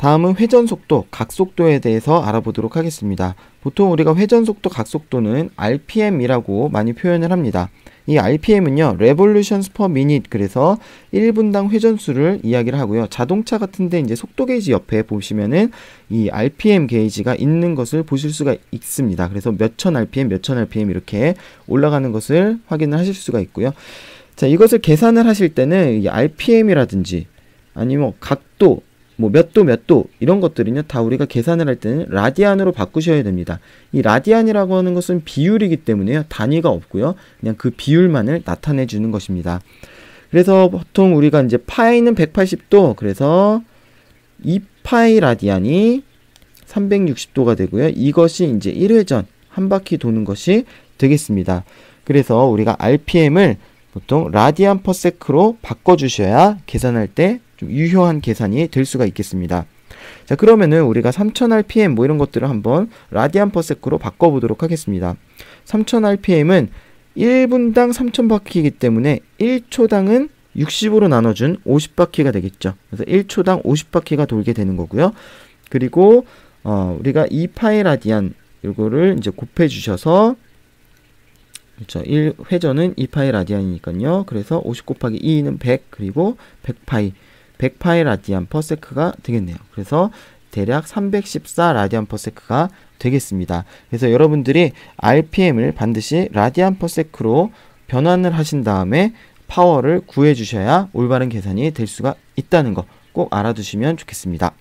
다음은 회전 속도, 각속도에 대해서 알아보도록 하겠습니다. 보통 우리가 회전 속도, 각속도는 RPM이라고 많이 표현을 합니다. 이 RPM은요, revolutions per minute 그래서 1분당 회전수를 이야기를 하고요. 자동차 같은데 이제 속도 게이지 옆에 보시면은 이 RPM 게이지가 있는 것을 보실 수가 있습니다. 그래서 몇 천 RPM, 몇 천 RPM 이렇게 올라가는 것을 확인을 하실 수가 있고요. 자, 이것을 계산을 하실 때는 이 RPM이라든지 아니면 뭐 각도 뭐몇도몇도 이런 것들은요 다 우리가 계산을 할 때는 라디안으로 바꾸셔야 됩니다. 이 라디안이라고 하는 것은 비율이기 때문에요 단위가 없고요 그냥 그 비율만을 나타내 주는 것입니다. 그래서 보통 우리가 이제 파이는 180도 그래서 이파이 라디안이 360도가 되고요. 이것이 이제 1회전 한 바퀴 도는 것이 되겠습니다. 그래서 우리가 RPM을 보통 라디안 퍼세크로 바꿔 주셔야 계산할 때좀 유효한 계산이 될 수가 있겠습니다. 자 그러면은 우리가 3000rpm 뭐 이런 것들을 한번 라디안 퍼세크로 바꿔보도록 하겠습니다. 3000rpm은 1분당 3000바퀴이기 때문에 1초당은 60으로 나눠준 50바퀴가 되겠죠. 그래서 1초당 50바퀴가 돌게 되는 거고요. 그리고 어, 우리가 2 그렇죠. 파이 라디안 이거를 이제 곱해 주셔서 그렇죠. 1 회전은 2파이 라디안이니까요. 그래서 50 곱하기 2는 100 그리고 100파이 108 라디안 퍼세크가 되겠네요. 그래서 대략 314 라디안 퍼세크가 되겠습니다. 그래서 여러분들이 RPM을 반드시 라디안 퍼세크로 변환을 하신 다음에 파워를 구해 주셔야 올바른 계산이 될 수가 있다는 거 꼭 알아두시면 좋겠습니다.